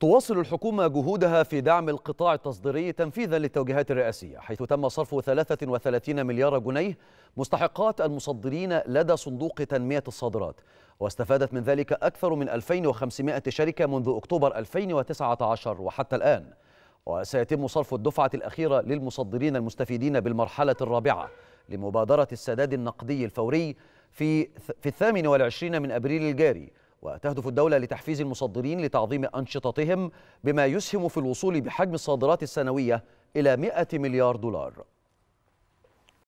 تواصل الحكومة جهودها في دعم القطاع التصديري تنفيذا للتوجيهات الرئاسية حيث تم صرف 33 مليار جنيه مستحقات المصدرين لدى صندوق تنمية الصادرات واستفادت من ذلك أكثر من 2500 شركة منذ أكتوبر 2019 وحتى الآن وسيتم صرف الدفعة الأخيرة للمصدرين المستفيدين بالمرحلة الرابعة لمبادرة السداد النقدي الفوري في في الثامن والعشرين من أبريل الجاري وتهدف الدولة لتحفيز المصدرين لتعظيم أنشطتهم بما يسهم في الوصول بحجم الصادرات السنوية إلى 100 مليار دولار